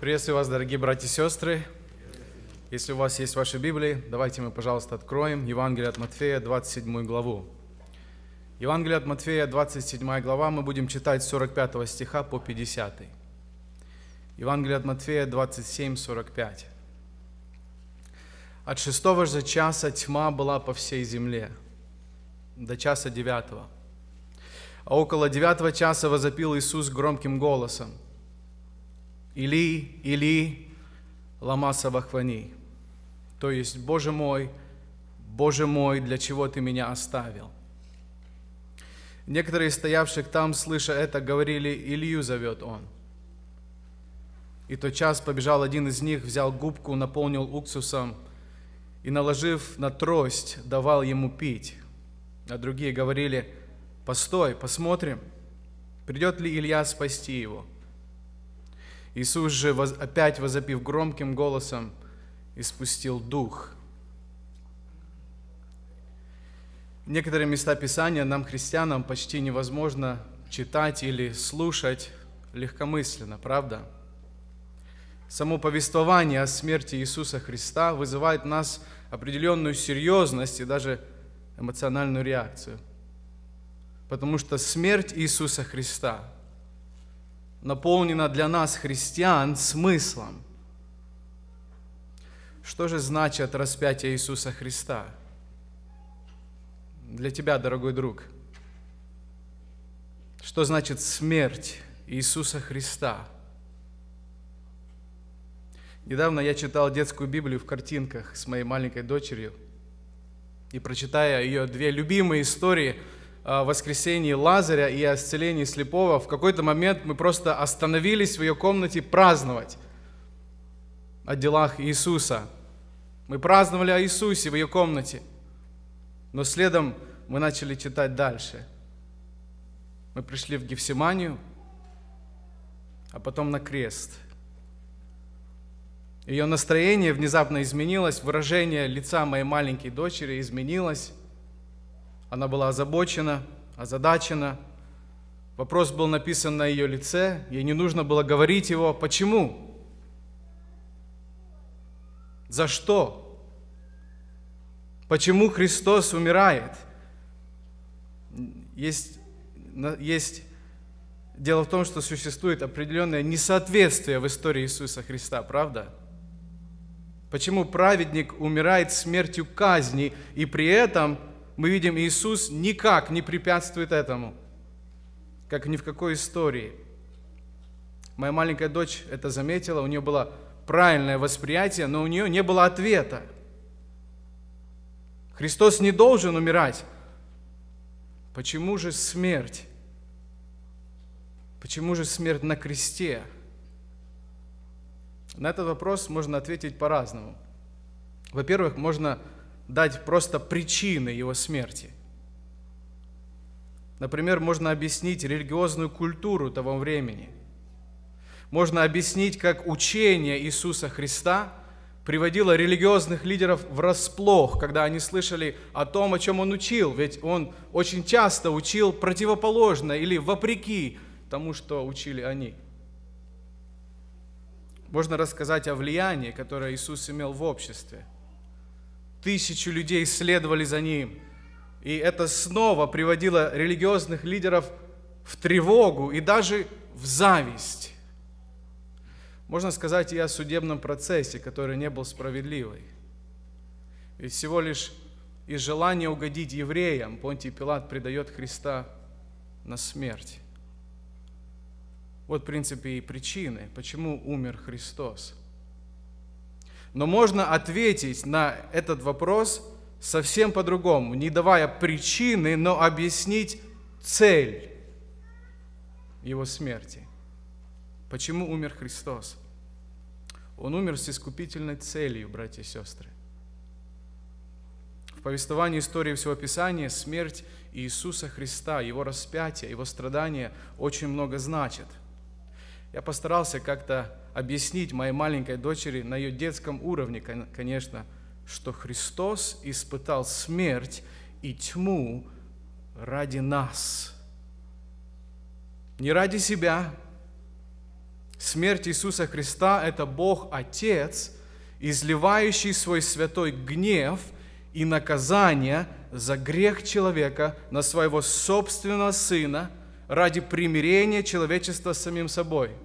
Приветствую вас, дорогие братья и сестры. Если у вас есть ваши Библии, давайте мы, пожалуйста, откроем Евангелие от Матфея, 27 главу. Евангелие от Матфея, 27 глава, мы будем читать с 45 стиха по 50. Евангелие от Матфея, 27, 45. «От шестого же часа тьма была по всей земле, до часа девятого. А около девятого часа возопил Иисус громким голосом – или, или, ламаса вахвани. То есть, Боже мой, Боже мой, для чего ты меня оставил? Некоторые стоявших там, слыша это, говорили, Илью зовет он. И тот час побежал один из них, взял губку, наполнил уксусом и, наложив на трость, давал ему пить. А другие говорили, постой, посмотрим, придет ли Илья спасти его. Иисус же, опять возопив громким голосом, испустил дух. Некоторые места Писания нам, христианам, почти невозможно читать или слушать легкомысленно, правда? Само повествование о смерти Иисуса Христа вызывает в нас определенную серьезность и даже эмоциональную реакцию. Потому что смерть Иисуса Христа – наполнена для нас, христиан, смыслом. Что же значит распятие Иисуса Христа? Для тебя, дорогой друг, что значит смерть Иисуса Христа? Недавно я читал детскую Библию в картинках с моей маленькой дочерью, и прочитая ее две любимые истории – а, воскресении Лазаря и о исцелении слепого, в какой-то момент мы просто остановились в ее комнате праздновать о делах Иисуса. Мы праздновали о Иисусе в ее комнате, но следом мы начали читать дальше. Мы пришли в Гефсиманию, а потом на крест. Ее настроение внезапно изменилось, выражение лица моей маленькой дочери изменилось. Она была озабочена, озадачена. Вопрос был написан на ее лице, ей не нужно было говорить его. Почему? За что? Почему Христос умирает? Есть, есть Дело в том, что существует определенное несоответствие в истории Иисуса Христа, правда? Почему праведник умирает смертью казни, и при этом мы видим, Иисус никак не препятствует этому, как ни в какой истории. Моя маленькая дочь это заметила, у нее было правильное восприятие, но у нее не было ответа. Христос не должен умирать. Почему же смерть? Почему же смерть на кресте? На этот вопрос можно ответить по-разному. Во-первых, можно дать просто причины его смерти. Например, можно объяснить религиозную культуру того времени. Можно объяснить, как учение Иисуса Христа приводило религиозных лидеров врасплох, когда они слышали о том, о чем он учил, ведь он очень часто учил противоположно или вопреки тому, что учили они. Можно рассказать о влиянии, которое Иисус имел в обществе – Тысячу людей следовали за ним. И это снова приводило религиозных лидеров в тревогу и даже в зависть. Можно сказать и о судебном процессе, который не был справедливый. Ведь всего лишь из желания угодить евреям Понтий Пилат предает Христа на смерть. Вот, в принципе, и причины, почему умер Христос. Но можно ответить на этот вопрос совсем по-другому, не давая причины, но объяснить цель его смерти. Почему умер Христос? Он умер с искупительной целью, братья и сестры. В повествовании истории всего Писания смерть Иисуса Христа, Его распятие, Его страдания очень много значит. Я постарался как-то объяснить моей маленькой дочери на ее детском уровне, конечно, что Христос испытал смерть и тьму ради нас. Не ради себя. Смерть Иисуса Христа – это Бог Отец, изливающий свой святой гнев и наказание за грех человека на своего собственного Сына ради примирения человечества с самим собой –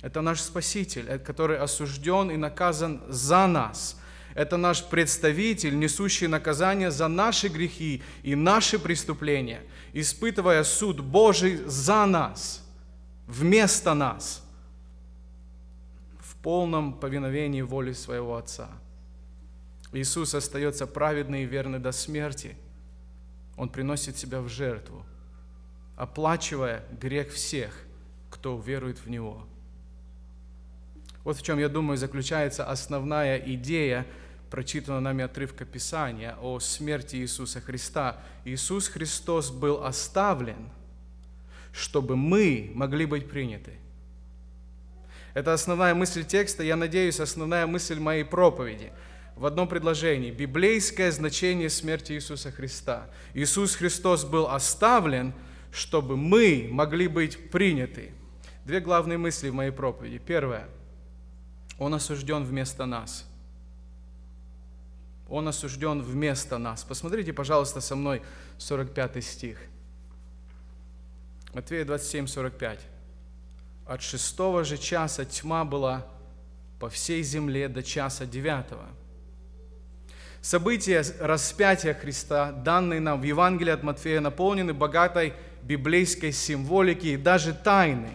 это наш Спаситель, э, который осужден и наказан за нас. Это наш представитель, несущий наказание за наши грехи и наши преступления, испытывая суд Божий за нас, вместо нас, в полном повиновении воли своего Отца. Иисус остается праведный и верный до смерти. Он приносит себя в жертву, оплачивая грех всех, кто верует в Него – вот в чем, я думаю, заключается основная идея прочитанного нами отрывка Писания о смерти Иисуса Христа. Иисус Христос был оставлен, чтобы мы могли быть приняты. Это основная мысль текста, я надеюсь, основная мысль моей проповеди – в одном предложении. Библейское значение смерти Иисуса Христа. Иисус Христос был оставлен, чтобы мы могли быть приняты. Две главные мысли в моей проповеди. Первое – он осужден вместо нас. Он осужден вместо нас. Посмотрите, пожалуйста, со мной 45 стих. Матвея 27, 45. «От шестого же часа тьма была по всей земле до часа девятого». События распятия Христа, данные нам в Евангелии от Матфея, наполнены богатой библейской символикой и даже тайны.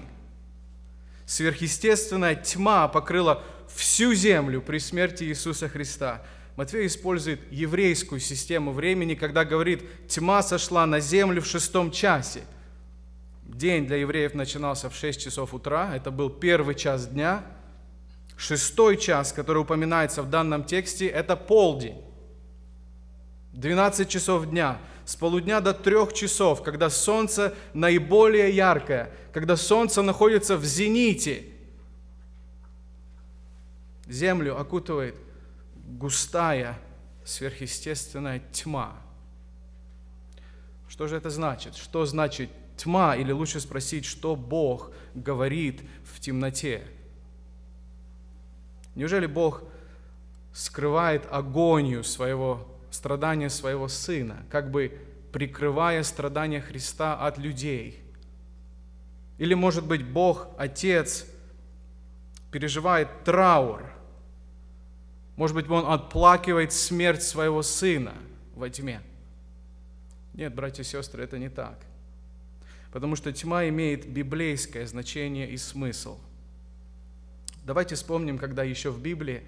Сверхъестественная тьма покрыла всю землю при смерти Иисуса Христа. Матвей использует еврейскую систему времени, когда говорит, тьма сошла на землю в шестом часе. День для евреев начинался в 6 часов утра, это был первый час дня. Шестой час, который упоминается в данном тексте, это полдень. 12 часов дня, с полудня до трех часов, когда солнце наиболее яркое, когда солнце находится в зените – землю окутывает густая сверхъестественная тьма. Что же это значит? Что значит тьма? Или лучше спросить, что Бог говорит в темноте? Неужели Бог скрывает агонию своего страдания своего Сына, как бы прикрывая страдания Христа от людей? Или, может быть, Бог, Отец, переживает траур – может быть, он отплакивает смерть своего сына во тьме. Нет, братья и сестры, это не так. Потому что тьма имеет библейское значение и смысл. Давайте вспомним, когда еще в Библии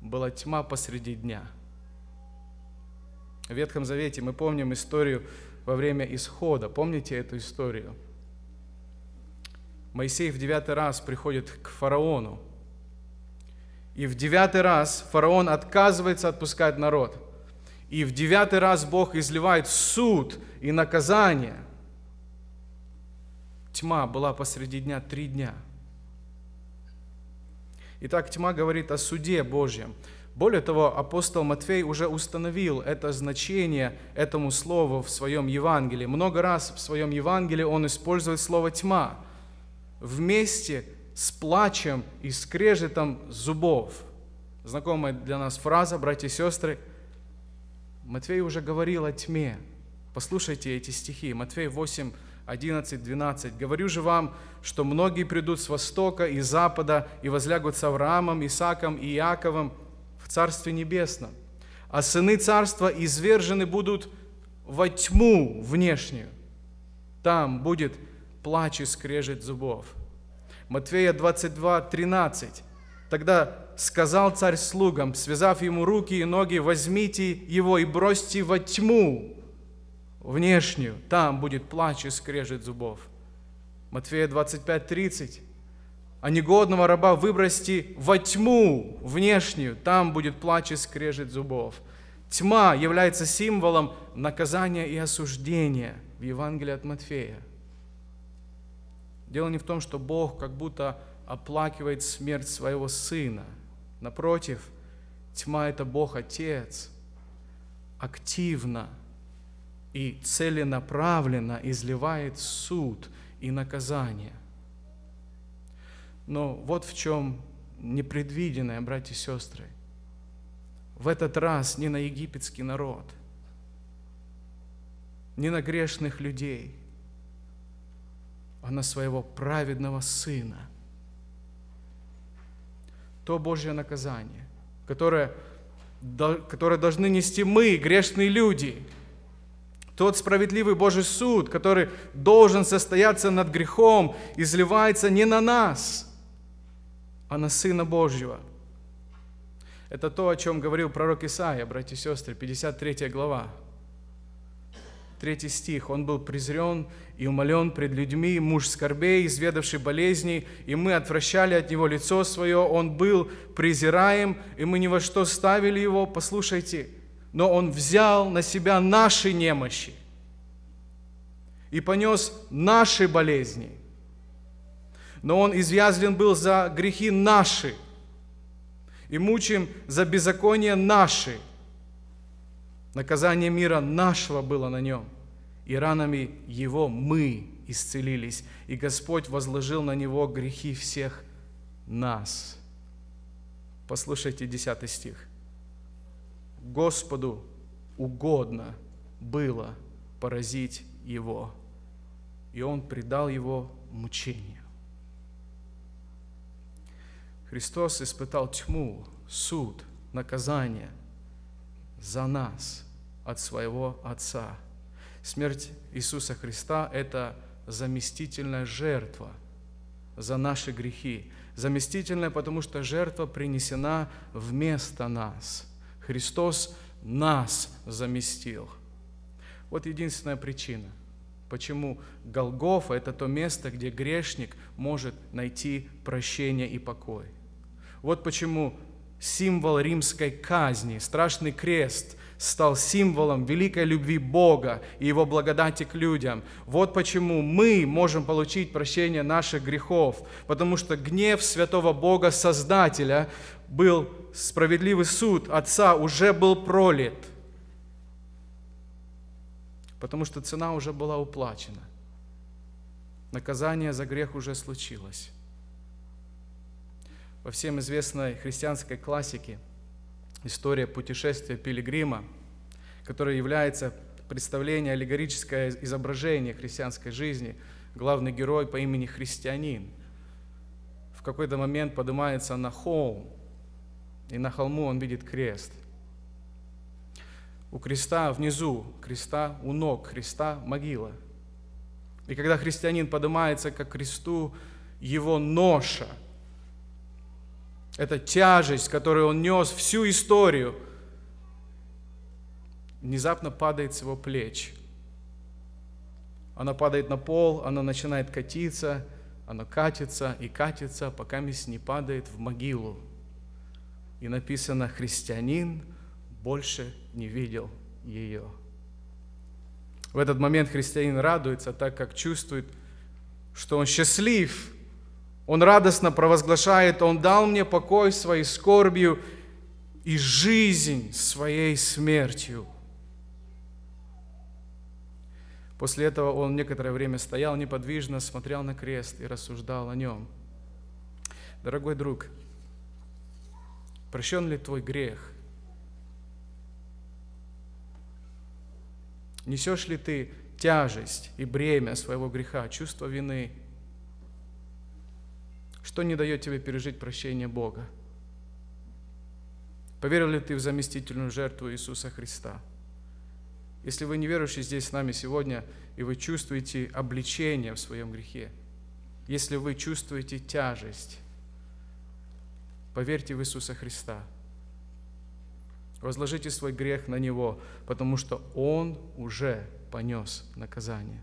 была тьма посреди дня. В Ветхом Завете мы помним историю во время исхода. Помните эту историю? Моисей в девятый раз приходит к фараону, и в девятый раз фараон отказывается отпускать народ. И в девятый раз Бог изливает суд и наказание. Тьма была посреди дня три дня. Итак, тьма говорит о суде Божьем. Более того, апостол Матфей уже установил это значение этому слову в своем Евангелии. Много раз в своем Евангелии он использует слово «тьма» вместе с плачем и скрежетом зубов. Знакомая для нас фраза, братья и сестры. Матвей уже говорил о тьме. Послушайте эти стихи. Матвей 8, 11, 12. «Говорю же вам, что многие придут с востока и запада и возлягут с Авраамом, Исаком и Иаковом в Царстве Небесном. А сыны Царства извержены будут во тьму внешнюю. Там будет плач и скрежет зубов». Матфея 22, 13. Тогда сказал царь слугам, связав ему руки и ноги, возьмите его и бросьте во тьму внешнюю, там будет плач и скрежет зубов. Матфея 25, 30. А негодного раба выбросьте во тьму внешнюю, там будет плач и скрежет зубов. Тьма является символом наказания и осуждения в Евангелии от Матфея – Дело не в том, что Бог как будто оплакивает смерть своего сына. Напротив, тьма – это Бог Отец, активно и целенаправленно изливает суд и наказание. Но вот в чем непредвиденное, братья и сестры. В этот раз не на египетский народ, не на грешных людей – она своего праведного сына. То Божье наказание, которое, которое должны нести мы, грешные люди, тот справедливый Божий суд, который должен состояться над грехом, изливается не на нас, а на Сына Божьего. Это то, о чем говорил пророк Исаия, братья и сестры, 53 глава, третий стих, «Он был презрен и умолен пред людьми, муж скорбей, изведавший болезней, и мы отвращали от него лицо свое, он был презираем, и мы ни во что ставили его». Послушайте, но он взял на себя наши немощи и понес наши болезни. Но он извязлен был за грехи наши и мучим за беззаконие наши – Наказание мира нашего было на нем, и ранами его мы исцелились, и Господь возложил на него грехи всех нас. Послушайте 10 стих. Господу угодно было поразить его, и он предал его мучению. Христос испытал тьму, суд, наказание – за нас от своего Отца. Смерть Иисуса Христа – это заместительная жертва за наши грехи. Заместительная, потому что жертва принесена вместо нас. Христос нас заместил. Вот единственная причина, почему Голгофа – это то место, где грешник может найти прощение и покой. Вот почему символ римской казни, страшный крест стал символом великой любви Бога и Его благодати к людям. Вот почему мы можем получить прощение наших грехов, потому что гнев святого Бога Создателя был справедливый суд Отца уже был пролит, потому что цена уже была уплачена. Наказание за грех уже случилось во всем известной христианской классике история путешествия пилигрима, которая является представление, аллегорическое изображение христианской жизни, главный герой по имени христианин в какой-то момент поднимается на холм, и на холму он видит крест. У креста внизу, креста у ног, креста могила. И когда христианин поднимается к кресту, его ноша – эта тяжесть, которую он нес всю историю, внезапно падает с его плеч. Она падает на пол, она начинает катиться, она катится и катится, пока мисс не падает в могилу. И написано, христианин больше не видел ее. В этот момент христианин радуется, так как чувствует, что он счастлив, он радостно провозглашает, Он дал мне покой своей скорбью и жизнь своей смертью. После этого он некоторое время стоял неподвижно, смотрел на крест и рассуждал о нем. Дорогой друг, прощен ли твой грех? Несешь ли ты тяжесть и бремя своего греха, чувство вины – что не дает тебе пережить прощение Бога? Поверил ли ты в заместительную жертву Иисуса Христа? Если вы не верующие здесь с нами сегодня, и вы чувствуете обличение в своем грехе, если вы чувствуете тяжесть, поверьте в Иисуса Христа. Возложите свой грех на Него, потому что Он уже понес наказание.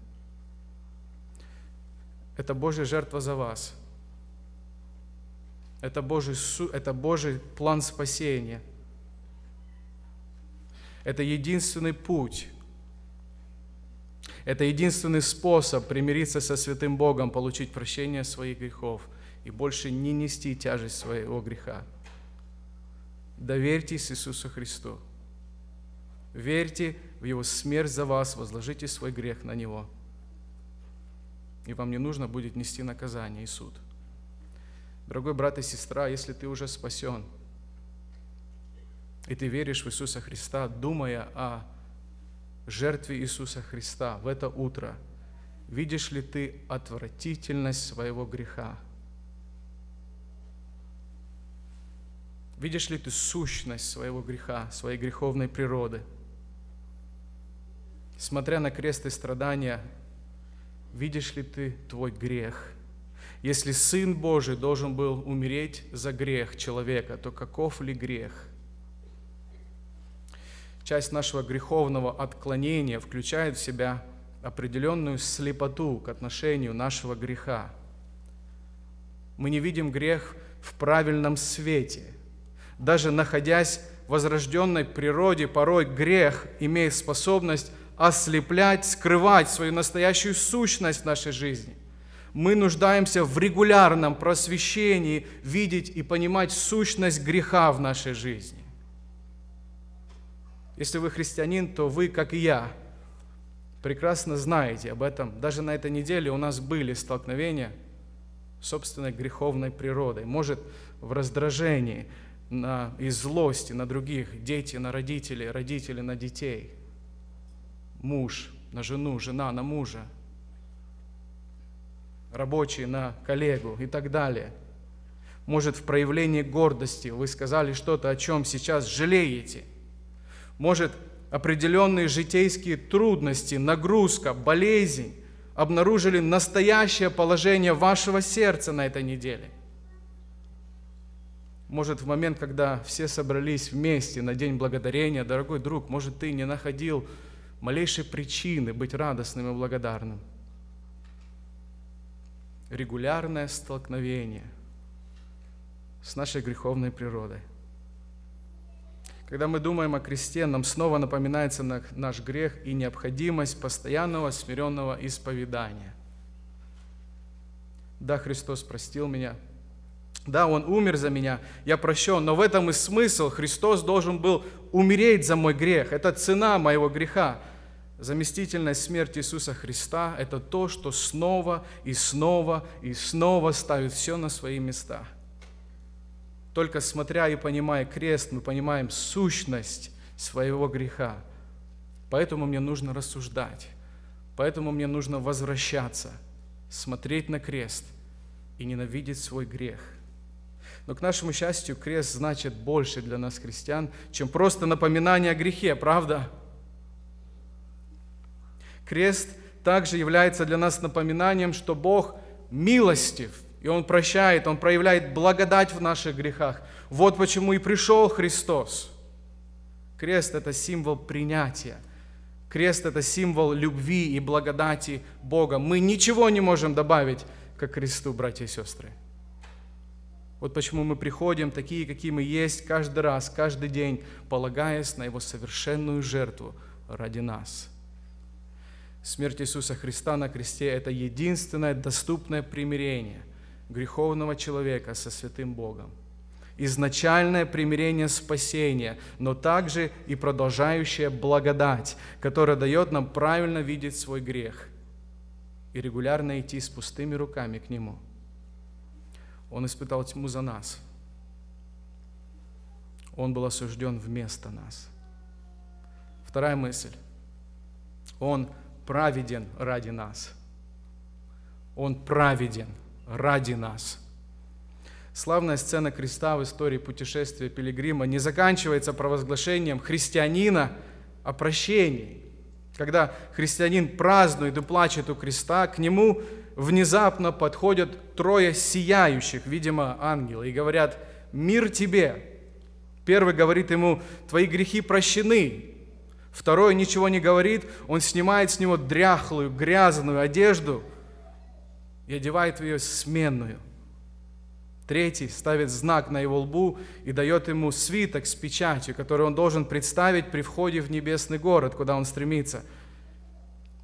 Это Божья жертва за вас – это Божий, это Божий план спасения. Это единственный путь. Это единственный способ примириться со святым Богом, получить прощение своих грехов и больше не нести тяжесть своего греха. Доверьтесь Иисусу Христу. Верьте в Его смерть за вас, возложите свой грех на Него. И вам не нужно будет нести наказание и суд – Дорогой брат и сестра, если ты уже спасен, и ты веришь в Иисуса Христа, думая о жертве Иисуса Христа в это утро, видишь ли ты отвратительность своего греха? Видишь ли ты сущность своего греха, своей греховной природы? Смотря на крест и страдания, видишь ли ты твой грех – если Сын Божий должен был умереть за грех человека, то каков ли грех? Часть нашего греховного отклонения включает в себя определенную слепоту к отношению нашего греха. Мы не видим грех в правильном свете. Даже находясь в возрожденной природе, порой грех имеет способность ослеплять, скрывать свою настоящую сущность в нашей жизни – мы нуждаемся в регулярном просвещении, видеть и понимать сущность греха в нашей жизни. Если вы христианин, то вы, как и я, прекрасно знаете об этом. Даже на этой неделе у нас были столкновения с собственной греховной природой. Может, в раздражении на, и злости на других, дети на родителей, родители на детей, муж на жену, жена на мужа – рабочий на коллегу и так далее. Может, в проявлении гордости вы сказали что-то, о чем сейчас жалеете. Может, определенные житейские трудности, нагрузка, болезнь обнаружили настоящее положение вашего сердца на этой неделе. Может, в момент, когда все собрались вместе на День Благодарения, дорогой друг, может, ты не находил малейшей причины быть радостным и благодарным – регулярное столкновение с нашей греховной природой. Когда мы думаем о кресте, нам снова напоминается наш грех и необходимость постоянного смиренного исповедания. Да, Христос простил меня. Да, Он умер за меня, я прощен, но в этом и смысл. Христос должен был умереть за мой грех. Это цена моего греха заместительность смерти Иисуса Христа – это то, что снова и снова и снова ставит все на свои места. Только смотря и понимая крест, мы понимаем сущность своего греха. Поэтому мне нужно рассуждать, поэтому мне нужно возвращаться, смотреть на крест и ненавидеть свой грех. Но, к нашему счастью, крест значит больше для нас, христиан, чем просто напоминание о грехе, правда? Правда? Крест также является для нас напоминанием, что Бог милостив, и Он прощает, Он проявляет благодать в наших грехах. Вот почему и пришел Христос. Крест – это символ принятия. Крест – это символ любви и благодати Бога. Мы ничего не можем добавить к кресту, братья и сестры. Вот почему мы приходим такие, какие мы есть, каждый раз, каждый день, полагаясь на Его совершенную жертву ради нас – Смерть Иисуса Христа на кресте – это единственное доступное примирение греховного человека со святым Богом. Изначальное примирение спасения, но также и продолжающая благодать, которая дает нам правильно видеть свой грех и регулярно идти с пустыми руками к Нему. Он испытал тьму за нас. Он был осужден вместо нас. Вторая мысль. Он – праведен ради нас. Он праведен ради нас. Славная сцена креста в истории путешествия пилигрима не заканчивается провозглашением христианина о прощении. Когда христианин празднует и плачет у креста, к нему внезапно подходят трое сияющих, видимо, ангелы, и говорят, «Мир тебе!» Первый говорит ему, «Твои грехи прощены!» Второй ничего не говорит, он снимает с него дряхлую, грязную одежду и одевает в ее сменную. Третий ставит знак на его лбу и дает ему свиток с печатью, который он должен представить при входе в небесный город, куда он стремится.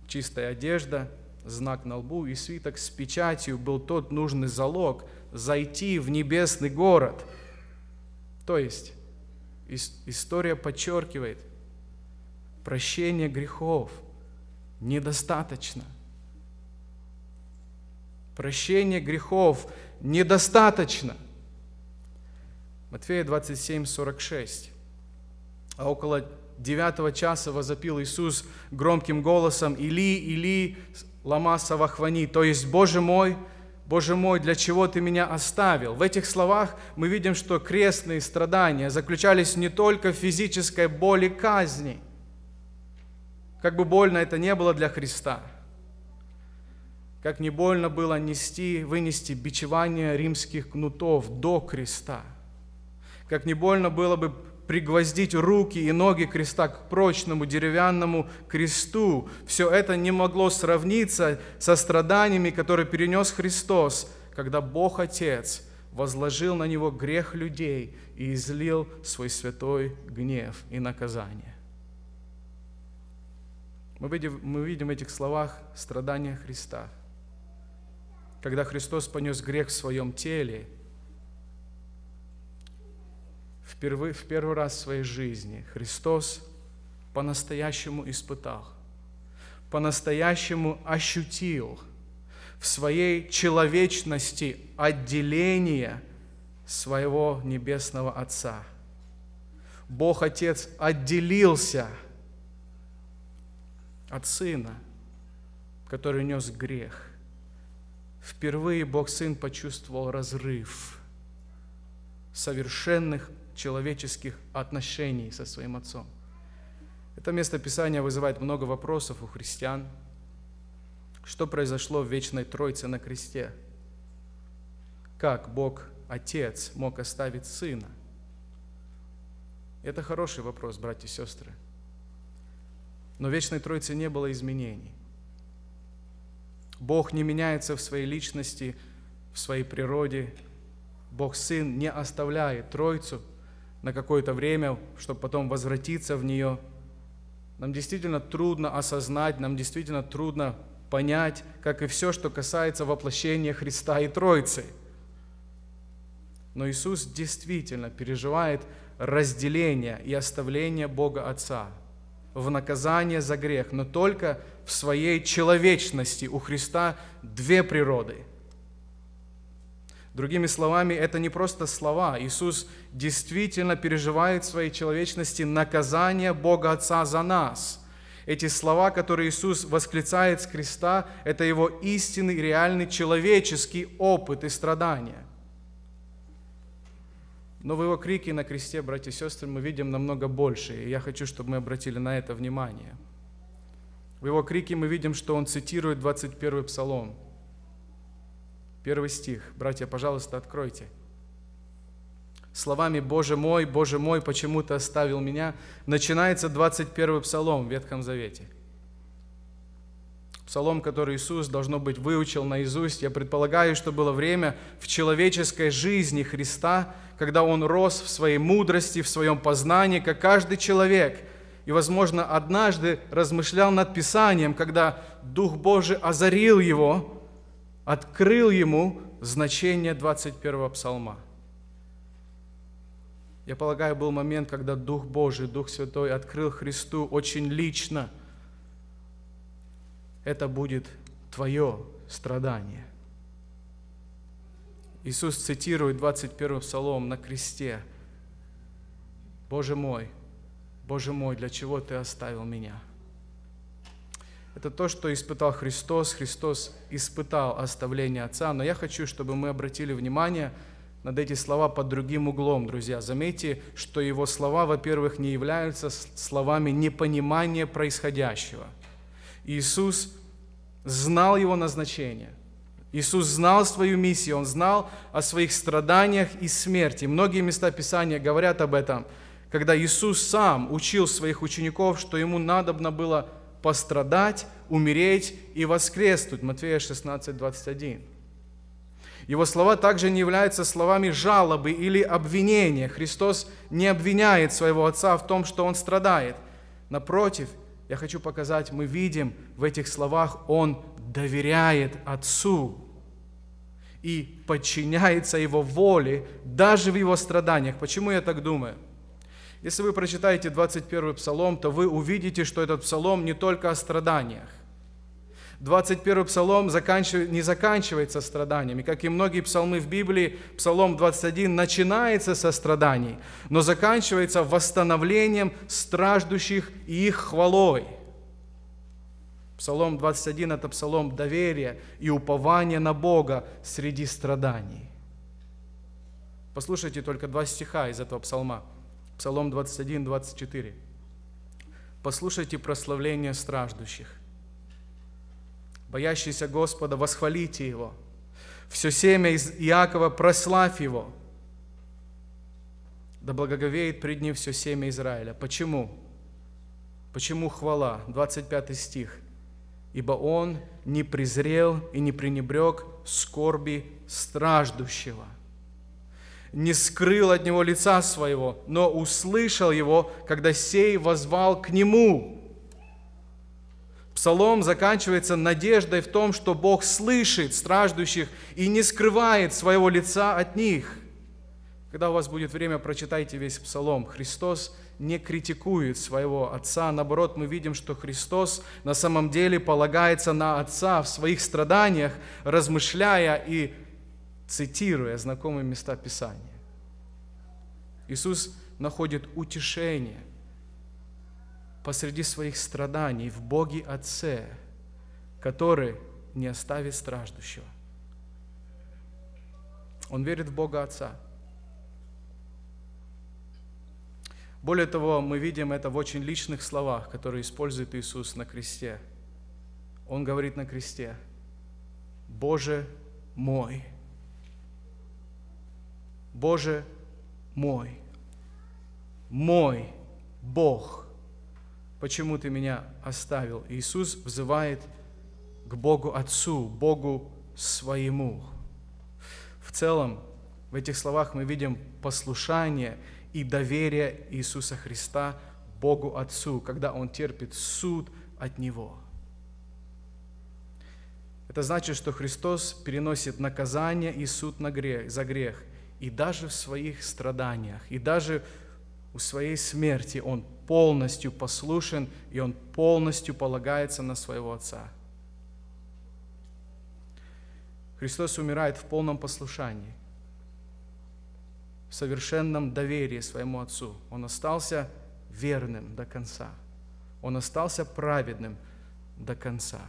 Чистая одежда, знак на лбу и свиток с печатью был тот нужный залог зайти в небесный город. То есть история подчеркивает – Прощение грехов недостаточно. Прощение грехов недостаточно. Матфея 27, 46. А около девятого часа возопил Иисус громким голосом «Или, Или, лама савахвани», то есть «Боже мой, Боже мой, для чего ты меня оставил?» В этих словах мы видим, что крестные страдания заключались не только в физической боли казни – как бы больно это не было для Христа, как не больно было нести, вынести бичевание римских кнутов до креста, как не больно было бы пригвоздить руки и ноги креста к прочному деревянному кресту. Все это не могло сравниться со страданиями, которые перенес Христос, когда Бог Отец возложил на него грех людей и излил свой святой гнев и наказание. Мы видим, мы видим в этих словах страдания Христа. Когда Христос понес грех в своем теле, впервые, в первый раз в своей жизни Христос по-настоящему испытал, по-настоящему ощутил в своей человечности отделение своего Небесного Отца. Бог Отец отделился – от сына, который нес грех. Впервые Бог Сын почувствовал разрыв совершенных человеческих отношений со своим Отцом. Это место Писания вызывает много вопросов у христиан. Что произошло в Вечной Троице на кресте? Как Бог, Отец, мог оставить Сына? Это хороший вопрос, братья и сестры – но в Вечной Троице не было изменений. Бог не меняется в своей личности, в своей природе. Бог Сын не оставляет Троицу на какое-то время, чтобы потом возвратиться в нее. Нам действительно трудно осознать, нам действительно трудно понять, как и все, что касается воплощения Христа и Троицы. Но Иисус действительно переживает разделение и оставление Бога Отца – в наказание за грех, но только в своей человечности у Христа две природы. Другими словами, это не просто слова. Иисус действительно переживает в своей человечности наказание Бога Отца за нас – эти слова, которые Иисус восклицает с креста, это его истинный, реальный человеческий опыт и страдания. Но в его крике на кресте, братья и сестры, мы видим намного больше, и я хочу, чтобы мы обратили на это внимание. В его крике мы видим, что он цитирует 21 Псалом, первый стих. Братья, пожалуйста, откройте. Словами «Боже мой, Боже мой, почему ты оставил меня» начинается 21 Псалом в Ветхом Завете – Псалом, который Иисус, должно быть, выучил наизусть. Я предполагаю, что было время в человеческой жизни Христа, когда Он рос в своей мудрости, в своем познании, как каждый человек. И, возможно, однажды размышлял над Писанием, когда Дух Божий озарил его, открыл ему значение 21-го псалма. Я полагаю, был момент, когда Дух Божий, Дух Святой открыл Христу очень лично – это будет твое страдание. Иисус цитирует 21 псалом на кресте. «Боже мой, Боже мой, для чего Ты оставил меня?» Это то, что испытал Христос. Христос испытал оставление Отца. Но я хочу, чтобы мы обратили внимание над эти слова под другим углом, друзья. Заметьте, что его слова, во-первых, не являются словами непонимания происходящего – Иисус знал его назначение. Иисус знал свою миссию, он знал о своих страданиях и смерти. Многие места Писания говорят об этом, когда Иисус сам учил своих учеников, что ему надобно было пострадать, умереть и воскреснуть. Матфея 16, 21. Его слова также не являются словами жалобы или обвинения. Христос не обвиняет своего Отца в том, что Он страдает. Напротив – я хочу показать, мы видим в этих словах, он доверяет Отцу и подчиняется Его воле даже в Его страданиях. Почему я так думаю? Если вы прочитаете 21 псалом, то вы увидите, что этот псалом не только о страданиях. 21 псалом заканчив... не заканчивается страданиями. Как и многие псалмы в Библии, псалом 21 начинается со страданий, но заканчивается восстановлением страждущих и их хвалой. Псалом 21 – это псалом доверия и упования на Бога среди страданий. Послушайте только два стиха из этого псалма. Псалом 21, 24. «Послушайте прославление страждущих, боящиеся Господа, восхвалите Его. Все семя из Иакова прославь Его. Да благоговеет пред Ним все семя Израиля. Почему? Почему хвала? 25 стих. «Ибо Он не презрел и не пренебрег скорби страждущего» не скрыл от него лица своего, но услышал его, когда сей возвал к нему. Псалом заканчивается надеждой в том, что Бог слышит страждущих и не скрывает своего лица от них. Когда у вас будет время, прочитайте весь Псалом. Христос не критикует своего Отца. Наоборот, мы видим, что Христос на самом деле полагается на Отца в своих страданиях, размышляя и цитируя знакомые места Писания. Иисус находит утешение – посреди своих страданий в Боге Отце, который не оставит страждущего. Он верит в Бога Отца. Более того, мы видим это в очень личных словах, которые использует Иисус на кресте. Он говорит на кресте, «Боже мой, Боже мой, мой Бог» почему ты меня оставил? Иисус взывает к Богу Отцу, Богу своему. В целом, в этих словах мы видим послушание и доверие Иисуса Христа Богу Отцу, когда Он терпит суд от Него. Это значит, что Христос переносит наказание и суд на грех, за грех, и даже в своих страданиях, и даже в у своей смерти он полностью послушен, и он полностью полагается на своего Отца. Христос умирает в полном послушании, в совершенном доверии своему Отцу. Он остался верным до конца. Он остался праведным до конца.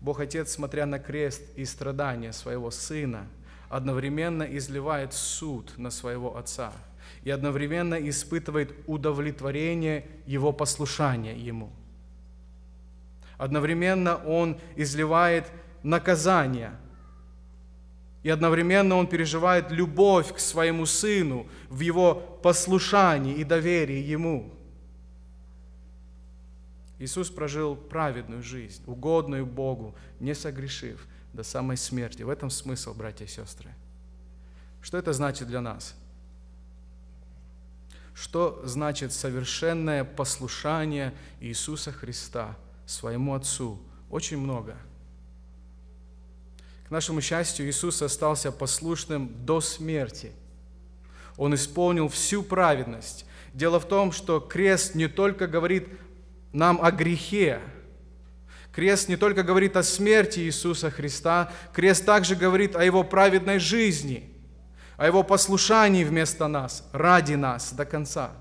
Бог Отец, смотря на крест и страдания своего Сына, одновременно изливает суд на своего Отца – и одновременно испытывает удовлетворение его послушания ему. Одновременно он изливает наказание, и одновременно он переживает любовь к своему сыну в его послушании и доверии ему. Иисус прожил праведную жизнь, угодную Богу, не согрешив до самой смерти. В этом смысл, братья и сестры. Что это значит для нас? что значит совершенное послушание Иисуса Христа своему Отцу. Очень много. К нашему счастью, Иисус остался послушным до смерти. Он исполнил всю праведность. Дело в том, что крест не только говорит нам о грехе, Крест не только говорит о смерти Иисуса Христа, крест также говорит о его праведной жизни – о Его послушании вместо нас, ради нас до конца.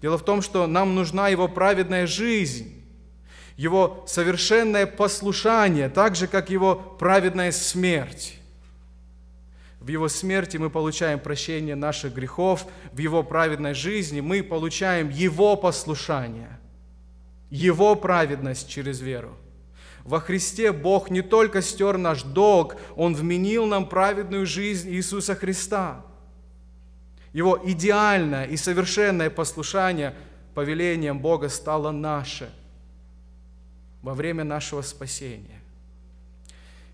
Дело в том, что нам нужна Его праведная жизнь, Его совершенное послушание, так же, как Его праведная смерть. В Его смерти мы получаем прощение наших грехов, в Его праведной жизни мы получаем Его послушание, Его праведность через веру – во Христе Бог не только стер наш долг, Он вменил нам праведную жизнь Иисуса Христа. Его идеальное и совершенное послушание повелением Бога стало наше во время нашего спасения.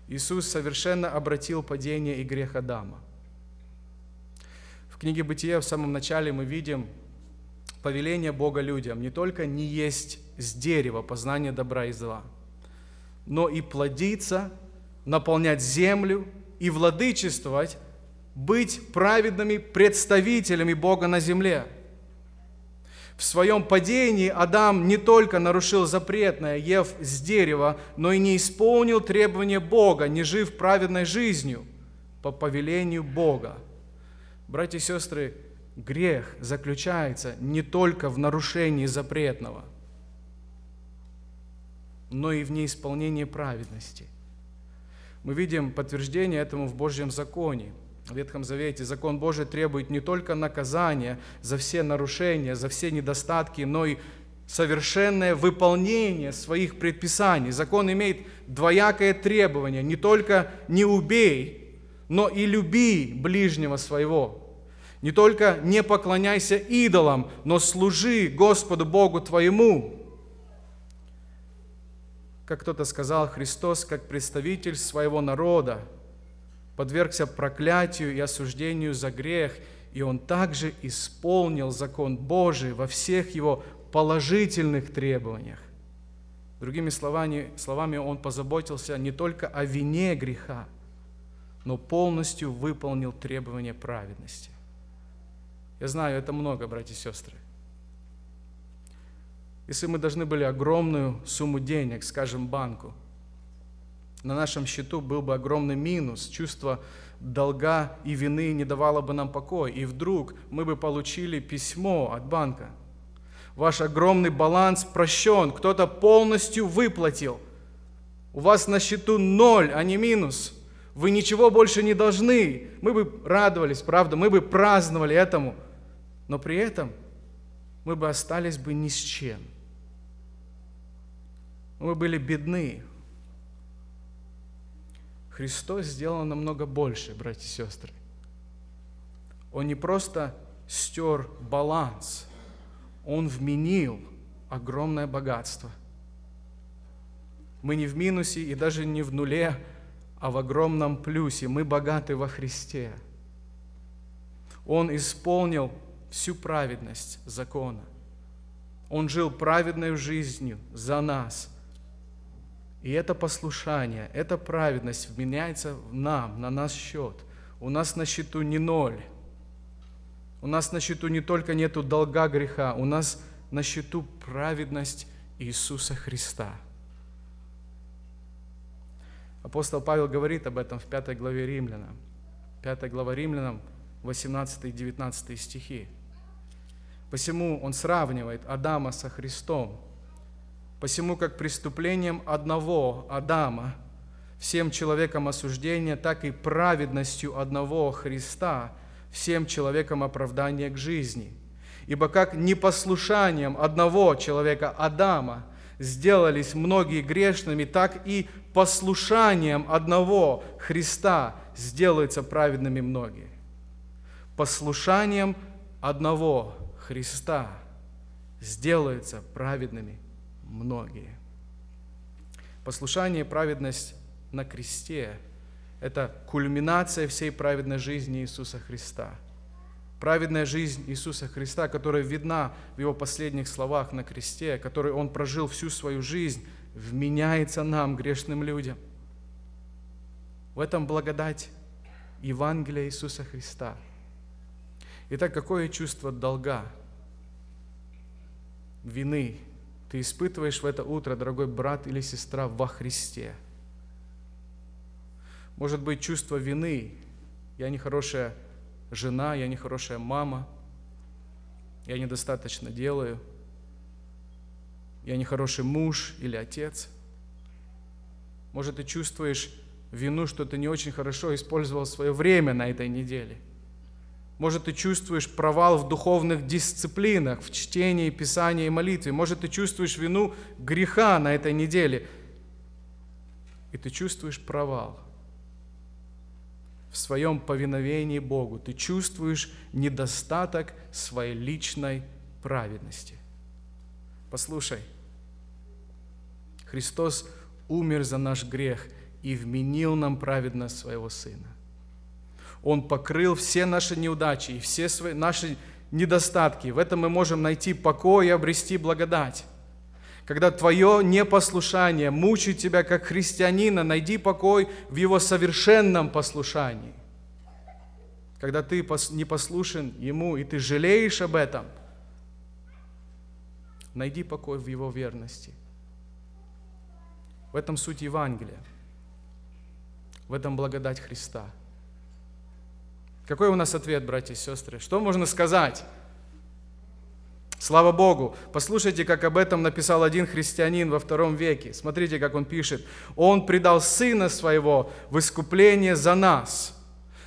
Иисус совершенно обратил падение и грех Адама. В книге Бытия в самом начале мы видим повеление Бога людям не только не есть с дерева познания добра и зла – но и плодиться, наполнять землю и владычествовать, быть праведными представителями Бога на земле. В своем падении Адам не только нарушил запретное, ев с дерева, но и не исполнил требования Бога, не жив праведной жизнью по повелению Бога. Братья и сестры, грех заключается не только в нарушении запретного – но и в неисполнении праведности. Мы видим подтверждение этому в Божьем законе. В Ветхом Завете закон Божий требует не только наказания за все нарушения, за все недостатки, но и совершенное выполнение своих предписаний. Закон имеет двоякое требование. Не только не убей, но и люби ближнего своего. Не только не поклоняйся идолам, но служи Господу Богу твоему как кто-то сказал, Христос, как представитель своего народа, подвергся проклятию и осуждению за грех, и он также исполнил закон Божий во всех его положительных требованиях. Другими словами, словами, он позаботился не только о вине греха, но полностью выполнил требования праведности. Я знаю, это много, братья и сестры. Если мы должны были огромную сумму денег, скажем, банку, на нашем счету был бы огромный минус, чувство долга и вины не давало бы нам покоя, и вдруг мы бы получили письмо от банка. Ваш огромный баланс прощен, кто-то полностью выплатил. У вас на счету ноль, а не минус. Вы ничего больше не должны. Мы бы радовались, правда, мы бы праздновали этому. Но при этом мы бы остались бы ни с чем – мы были бедны. Христос сделал намного больше, братья и сестры. Он не просто стер баланс, он вменил огромное богатство. Мы не в минусе и даже не в нуле, а в огромном плюсе. Мы богаты во Христе. Он исполнил всю праведность закона. Он жил праведной жизнью за нас – и это послушание, эта праведность вменяется в нам, на наш счет. У нас на счету не ноль. У нас на счету не только нету долга греха, у нас на счету праведность Иисуса Христа. Апостол Павел говорит об этом в 5 главе Римлянам. 5 глава Римлянам, 18 и 19 стихи. Посему он сравнивает Адама со Христом – Посему, как преступлением одного Адама, всем человеком осуждение, так и праведностью одного Христа, всем человеком оправдание к жизни. Ибо как непослушанием одного человека Адама сделались многие грешными, так и послушанием одного Христа сделаются праведными многие. Послушанием одного Христа сделаются праведными многие. Послушание и праведность на кресте – это кульминация всей праведной жизни Иисуса Христа. Праведная жизнь Иисуса Христа, которая видна в Его последних словах на кресте, который Он прожил всю свою жизнь, вменяется нам, грешным людям. В этом благодать Евангелия Иисуса Христа. Итак, какое чувство долга, вины – ты испытываешь в это утро, дорогой брат или сестра во Христе. Может быть, чувство вины. Я нехорошая жена, я нехорошая мама, я недостаточно делаю, я нехороший муж или отец. Может, ты чувствуешь вину, что ты не очень хорошо использовал свое время на этой неделе – может, ты чувствуешь провал в духовных дисциплинах, в чтении, Писания и молитве. Может, ты чувствуешь вину греха на этой неделе. И ты чувствуешь провал в своем повиновении Богу. Ты чувствуешь недостаток своей личной праведности. Послушай, Христос умер за наш грех и вменил нам праведность своего Сына. Он покрыл все наши неудачи и все свои, наши недостатки. В этом мы можем найти покой и обрести благодать. Когда твое непослушание мучит тебя как христианина, найди покой в его совершенном послушании. Когда ты не послушен ему и ты жалеешь об этом, найди покой в его верности. В этом суть Евангелия. В этом благодать Христа – какой у нас ответ, братья и сестры? Что можно сказать? Слава Богу! Послушайте, как об этом написал один христианин во втором веке. Смотрите, как он пишет. «Он предал Сына Своего в искупление за нас,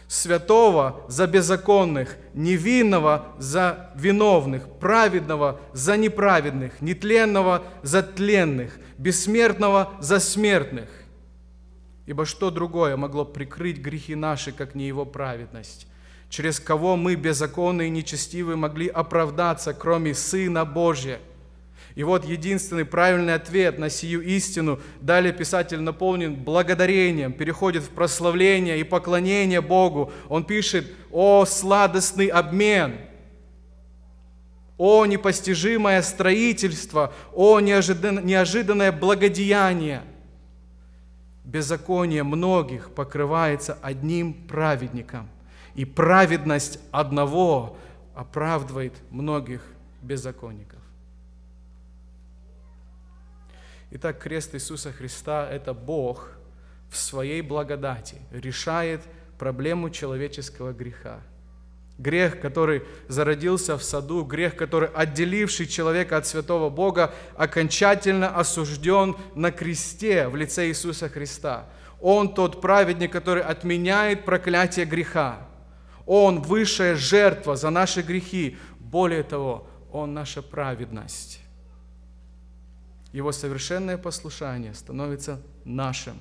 святого за беззаконных, невинного за виновных, праведного за неправедных, нетленного за тленных, бессмертного за смертных. Ибо что другое могло прикрыть грехи наши, как не Его праведность? через кого мы, беззаконные и нечестивые, могли оправдаться, кроме Сына Божия. И вот единственный правильный ответ на сию истину далее писатель наполнен благодарением, переходит в прославление и поклонение Богу. Он пишет «О сладостный обмен!» О непостижимое строительство, о неожиданное благодеяние. Беззаконие многих покрывается одним праведником и праведность одного оправдывает многих беззаконников. Итак, крест Иисуса Христа – это Бог в своей благодати решает проблему человеческого греха. Грех, который зародился в саду, грех, который, отделивший человека от святого Бога, окончательно осужден на кресте в лице Иисуса Христа. Он тот праведник, который отменяет проклятие греха. Он высшая жертва за наши грехи. Более того, Он наша праведность. Его совершенное послушание становится нашим.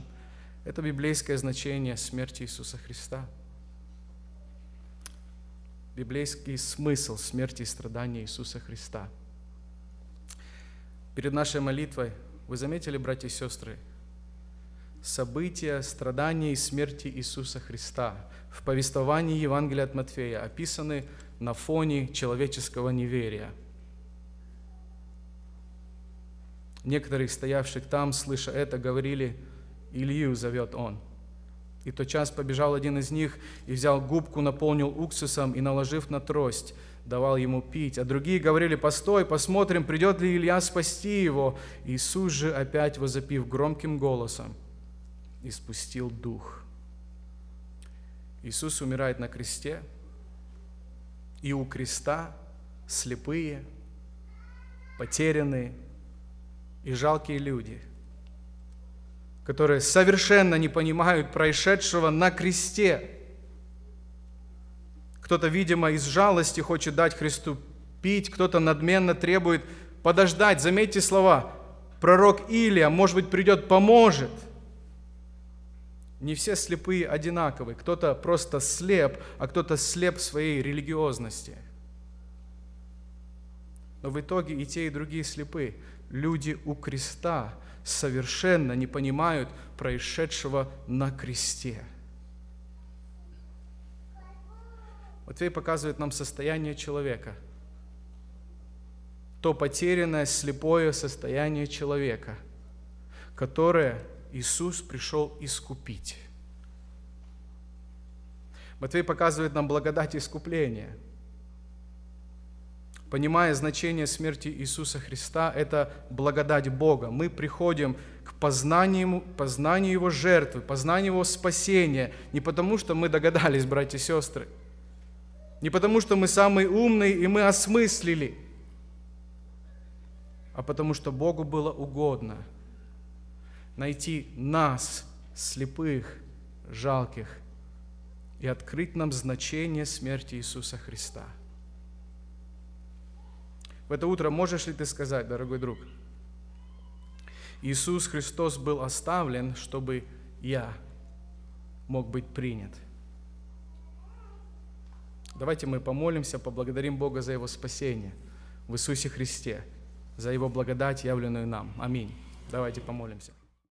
Это библейское значение смерти Иисуса Христа. Библейский смысл смерти и страдания Иисуса Христа. Перед нашей молитвой, вы заметили, братья и сестры, события страдания и смерти Иисуса Христа в повествовании Евангелия от Матфея описаны на фоне человеческого неверия. Некоторые, стоявших там, слыша это, говорили, «Илью зовет он». И тотчас побежал один из них и взял губку, наполнил уксусом и, наложив на трость, давал ему пить. А другие говорили, «Постой, посмотрим, придет ли Илья спасти его». Иисус же, опять возопив громким голосом, испустил дух. Иисус умирает на кресте, и у креста слепые, потерянные и жалкие люди, которые совершенно не понимают происшедшего на кресте. Кто-то, видимо, из жалости хочет дать Христу пить, кто-то надменно требует подождать. Заметьте слова, пророк Илия, может быть, придет, поможет – не все слепые одинаковы. Кто-то просто слеп, а кто-то слеп своей религиозности. Но в итоге и те, и другие слепы. Люди у креста совершенно не понимают происшедшего на кресте. Матвей показывает нам состояние человека. То потерянное, слепое состояние человека, которое – Иисус пришел искупить. Матвей показывает нам благодать искупления. Понимая значение смерти Иисуса Христа, это благодать Бога. Мы приходим к познанию, познанию Его жертвы, познанию Его спасения. Не потому, что мы догадались, братья и сестры. Не потому, что мы самые умные и мы осмыслили. А потому, что Богу было угодно – найти нас, слепых, жалких, и открыть нам значение смерти Иисуса Христа. В это утро можешь ли ты сказать, дорогой друг, Иисус Христос был оставлен, чтобы я мог быть принят. Давайте мы помолимся, поблагодарим Бога за Его спасение в Иисусе Христе, за Его благодать, явленную нам. Аминь. Давайте помолимся.